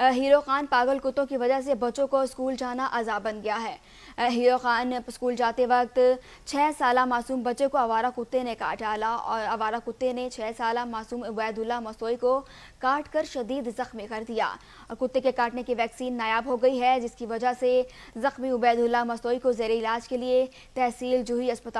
hero Khan पागल कुत्तों की वजह से बच्चों को स्कूल जाना अजा बन गया है हीरो खान स्कूल जाते वक्त छः साल मासूम बच्चे को आवारा कुत्ते ने काट डाला और आवारा कुत्ते ने छः साल मासूम वैदुल्ला मसोई को काट कर शदीद जख्मी कर दिया और कुत्ते के काटने की वैक्सीन नायाब हो गई है जिसकी वजह से जख्मी उबैदुल्ला मसोई को जेर इलाज के लिए तहसील जूही अस्पताल